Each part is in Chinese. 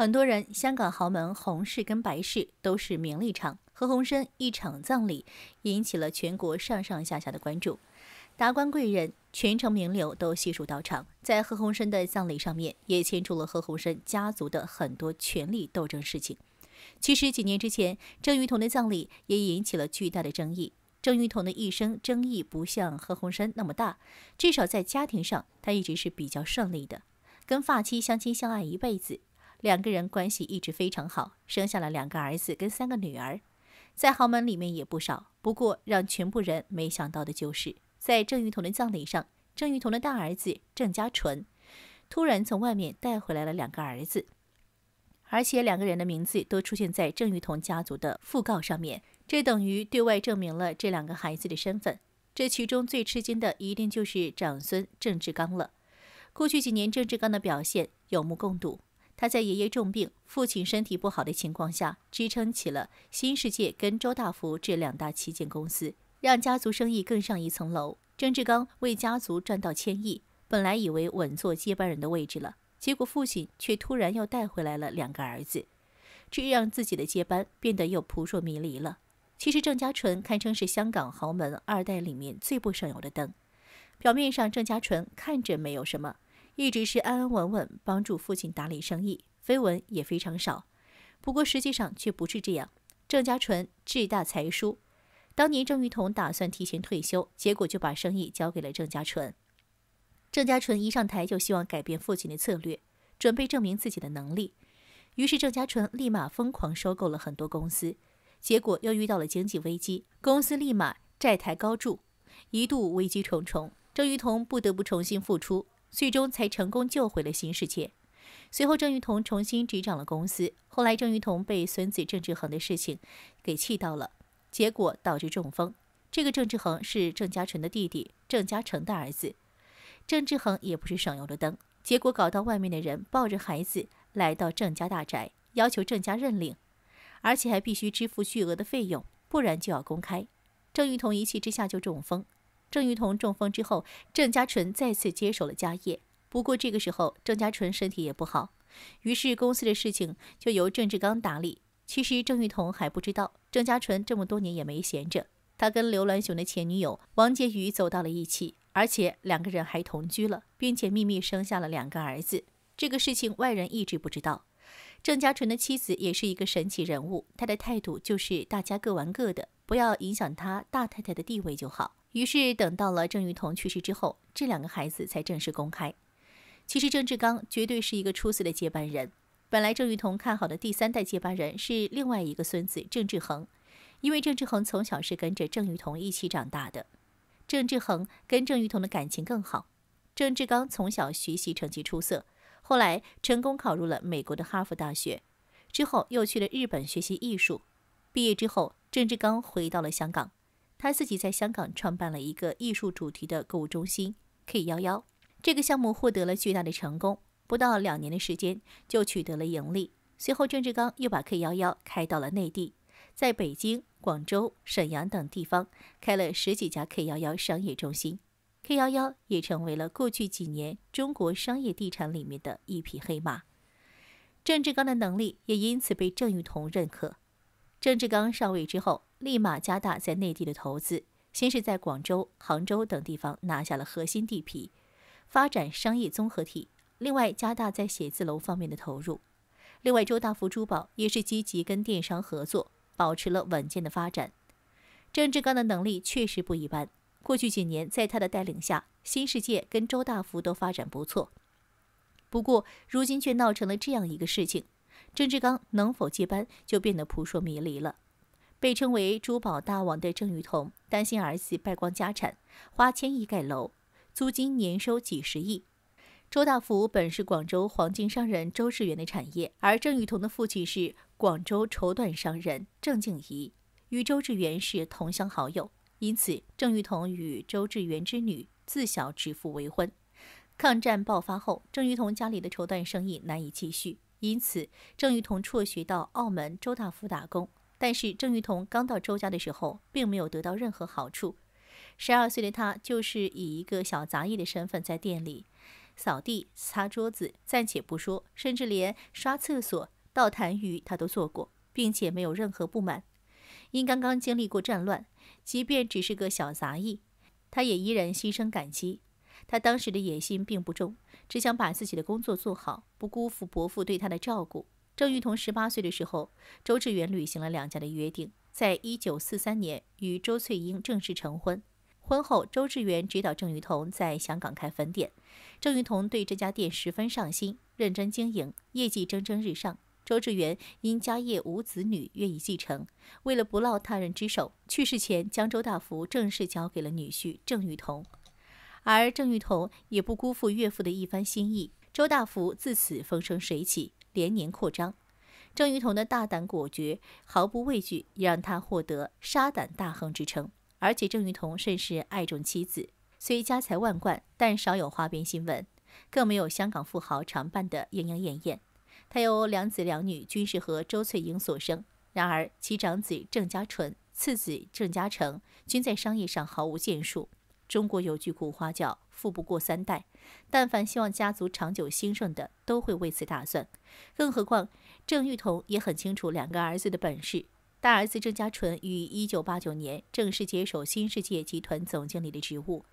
很多人，香港豪门洪氏跟白氏都是名利场。何鸿燊一场葬礼引起了全国上上下下的关注，达官贵人、全城名流都悉数到场。在何鸿燊的葬礼上面，也牵出了何鸿燊家族的很多权力斗争事情。其实几年之前，郑裕彤的葬礼也引起了巨大的争议。郑裕彤的一生争议不像何鸿燊那么大，至少在家庭上，他一直是比较顺利的，跟发妻相亲相爱一辈子。两个人关系一直非常好，生下了两个儿子跟三个女儿，在豪门里面也不少。不过让全部人没想到的就是，在郑玉彤的葬礼上，郑玉彤的大儿子郑家纯突然从外面带回来了两个儿子，而且两个人的名字都出现在郑玉彤家族的讣告上面，这等于对外证明了这两个孩子的身份。这其中最吃惊的一定就是长孙郑志刚了。过去几年，郑志刚的表现有目共睹。他在爷爷重病、父亲身体不好的情况下，支撑起了新世界跟周大福这两大旗舰公司，让家族生意更上一层楼。郑志刚为家族赚到千亿，本来以为稳坐接班人的位置了，结果父亲却突然又带回来了两个儿子，这让自己的接班变得又扑朔迷离了。其实郑家纯堪称是香港豪门二代里面最不省油的灯。表面上，郑家纯看着没有什么。一直是安安稳稳帮助父亲打理生意，绯闻也非常少。不过实际上却不是这样。郑家纯志大才疏，当年郑裕彤打算提前退休，结果就把生意交给了郑家纯。郑家纯一上台就希望改变父亲的策略，准备证明自己的能力。于是郑家纯立马疯狂收购了很多公司，结果又遇到了经济危机，公司立马债台高筑，一度危机重重。郑裕彤不得不重新复出。最终才成功救回了新世界。随后，郑玉彤重新执掌了公司。后来，郑玉彤被孙子郑志恒的事情给气到了，结果导致中风。这个郑志恒是郑嘉纯的弟弟，郑嘉诚的儿子。郑志恒也不是省油的灯，结果搞到外面的人抱着孩子来到郑家大宅，要求郑家认领，而且还必须支付巨额的费用，不然就要公开。郑玉彤一气之下就中风。郑玉彤中风之后，郑家纯再次接手了家业。不过这个时候，郑家纯身体也不好，于是公司的事情就由郑志刚打理。其实郑玉彤还不知道，郑家纯这么多年也没闲着。他跟刘銮雄的前女友王婕妤走到了一起，而且两个人还同居了，并且秘密生下了两个儿子。这个事情外人一直不知道。郑家纯的妻子也是一个神奇人物，她的态度就是大家各玩各的，不要影响他大太太的地位就好。于是，等到了郑裕彤去世之后，这两个孩子才正式公开。其实，郑志刚绝对是一个出色的接班人。本来，郑裕彤看好的第三代接班人是另外一个孙子郑志恒，因为郑志恒从小是跟着郑裕彤一起长大的，郑志恒跟郑裕彤的感情更好。郑志刚从小学习成绩出色，后来成功考入了美国的哈佛大学，之后又去了日本学习艺术。毕业之后，郑志刚回到了香港。他自己在香港创办了一个艺术主题的购物中心 K 幺幺，这个项目获得了巨大的成功，不到两年的时间就取得了盈利。随后，郑志刚又把 K 幺幺开到了内地，在北京、广州、沈阳等地方开了十几家 K 幺幺商业中心，K 幺幺也成为了过去几年中国商业地产里面的一匹黑马。郑志刚的能力也因此被郑裕彤认可。郑志刚上位之后，立马加大在内地的投资，先是在广州、杭州等地方拿下了核心地皮，发展商业综合体；另外加大在写字楼方面的投入。另外，周大福珠宝也是积极跟电商合作，保持了稳健的发展。郑志刚的能力确实不一般，过去几年在他的带领下，新世界跟周大福都发展不错。不过，如今却闹成了这样一个事情。郑志刚能否接班就变得扑朔迷离了。被称为“珠宝大王”的郑裕彤担心儿子败光家产，花千亿盖楼，租金年收几十亿。周大福本是广州黄金商人周志源的产业，而郑裕彤的父亲是广州绸缎商人郑静怡，与周志源是同乡好友，因此郑裕彤与周志源之女自小指腹为婚。抗战爆发后，郑裕彤家里的绸缎生意难以继续。因此，郑玉彤辍学到澳门周大福打工。但是，郑玉彤刚到周家的时候，并没有得到任何好处。十二岁的他，就是以一个小杂役的身份在店里扫地、擦桌子。暂且不说，甚至连刷厕所、倒痰盂，他都做过，并且没有任何不满。因刚刚经历过战乱，即便只是个小杂役，他也依然心生感激。他当时的野心并不重。只想把自己的工作做好，不辜负伯父对他的照顾。郑玉彤十八岁的时候，周志元履行了两家的约定，在一九四三年与周翠英正式成婚。婚后，周志元指导郑玉彤在香港开分店，郑玉彤对这家店十分上心，认真经营，业绩蒸蒸日上。周志元因家业无子女愿意继承，为了不落他人之手，去世前将周大福正式交给了女婿郑玉彤。而郑裕彤也不辜负岳父的一番心意，周大福自此风生水起，连年扩张。郑裕彤的大胆果决，毫不畏惧，也让他获得“杀胆大亨”之称。而且郑裕彤甚是爱重妻子，虽家财万贯，但少有花边新闻，更没有香港富豪常办的莺莺燕燕。他有两子两女，均是和周翠英所生。然而其长子郑家纯、次子郑家成，均在商业上毫无建树。中国有句古话叫“富不过三代”，但凡希望家族长久兴盛的，都会为此打算。更何况郑裕彤也很清楚两个儿子的本事。大儿子郑家纯于1989年正式接手新世界集团总经理的职务，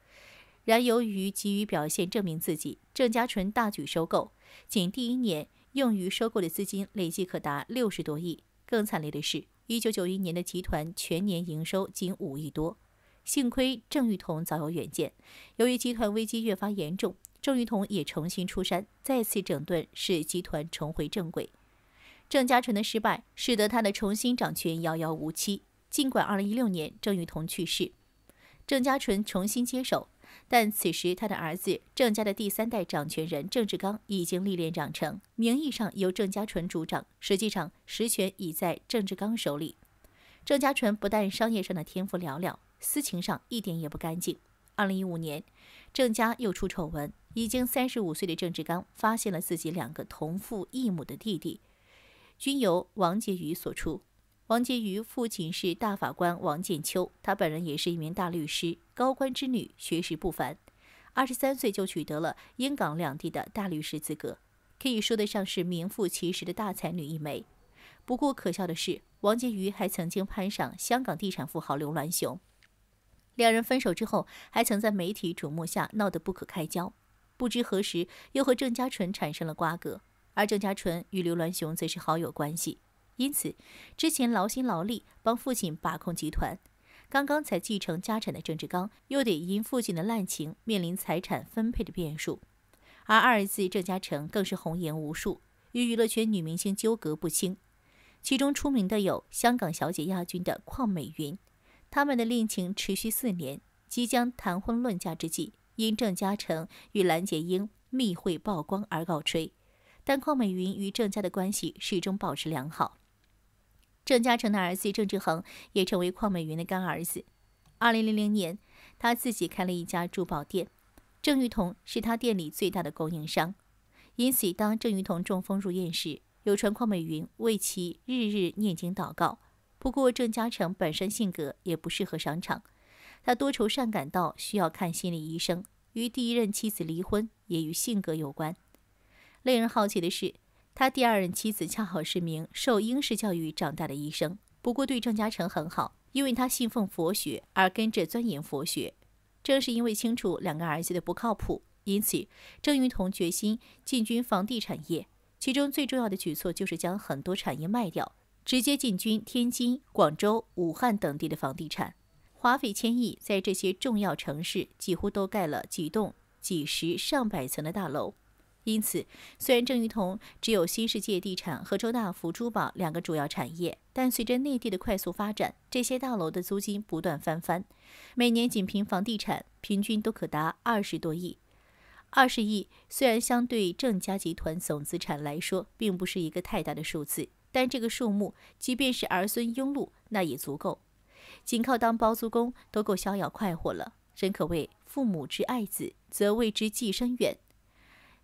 然由于急于表现证明自己，郑家纯大举收购，仅第一年用于收购的资金累计可达六十多亿。更惨烈的是，1991年的集团全年营收仅五亿多。幸亏郑裕彤早有远见。由于集团危机越发严重，郑裕彤也重新出山，再次整顿，使集团重回正轨。郑家纯的失败，使得他的重新掌权遥遥无期。尽管二零一六年郑裕彤去世，郑家纯重新接手，但此时他的儿子郑家的第三代掌权人郑志刚已经历练长成，名义上由郑家纯主掌，实际上实权已在郑志刚手里。郑家纯不但商业上的天赋寥寥。私情上一点也不干净。二零一五年，郑家又出丑闻。已经三十五岁的郑志刚发现了自己两个同父异母的弟弟，均由王杰瑜所出。王杰瑜父亲是大法官王建秋，他本人也是一名大律师，高官之女，学识不凡，二十三岁就取得了英港两地的大律师资格，可以说得上是名副其实的大才女一枚。不过可笑的是，王杰瑜还曾经攀上香港地产富豪刘銮雄。两人分手之后，还曾在媒体瞩目下闹得不可开交，不知何时又和郑嘉纯产生了瓜葛。而郑嘉纯与刘銮雄则是好友关系，因此，之前劳心劳力帮父亲把控集团，刚刚才继承家产的郑志刚，又得因父亲的滥情面临财产分配的变数。而二儿子郑嘉诚更是红颜无数，与娱乐圈女明星纠葛不清，其中出名的有香港小姐亚军的邝美云。他们的恋情持续四年，即将谈婚论嫁之际，因郑嘉诚与蓝洁瑛密会曝光而告吹。但邝美云与郑家的关系始终保持良好。郑嘉诚的儿子郑志恒也成为邝美云的干儿子。二零零零年，他自己开了一家珠宝店，郑裕彤是他店里最大的供应商。因此，当郑裕彤中风入院时，有传邝美云为其日日念经祷告。不过，郑嘉诚本身性格也不适合商场，他多愁善感到需要看心理医生，与第一任妻子离婚也与性格有关。令人好奇的是，他第二任妻子恰好是名受英式教育长大的医生，不过对郑嘉诚很好，因为他信奉佛学而跟着钻研佛学。正是因为清楚两个儿子的不靠谱，因此郑裕彤决心进军房地产业，其中最重要的举措就是将很多产业卖掉。直接进军天津、广州、武汉等地的房地产，花费千亿，在这些重要城市几乎都盖了几栋、几十、上百层的大楼。因此，虽然郑裕彤只有新世界地产和周大福珠宝两个主要产业，但随着内地的快速发展，这些大楼的租金不断翻番，每年仅凭房地产平均都可达二十多亿。二十亿虽然相对郑家集团总资产来说，并不是一个太大的数字。但这个数目，即便是儿孙庸碌，那也足够。仅靠当包租公都够逍遥快活了。真可谓父母之爱子，则为之计深远。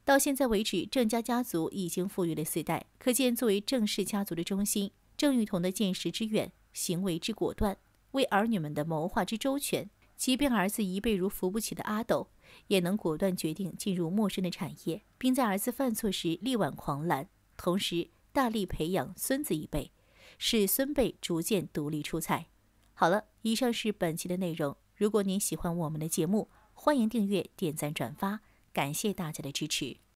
到现在为止，郑家家族已经富裕了四代，可见作为郑氏家族的中心，郑玉彤的见识之远，行为之果断，为儿女们的谋划之周全。即便儿子一辈如扶不起的阿斗，也能果断决定进入陌生的产业，并在儿子犯错时力挽狂澜。同时，大力培养孙子一辈，使孙辈逐渐独立出彩。好了，以上是本期的内容。如果您喜欢我们的节目，欢迎订阅、点赞、转发，感谢大家的支持。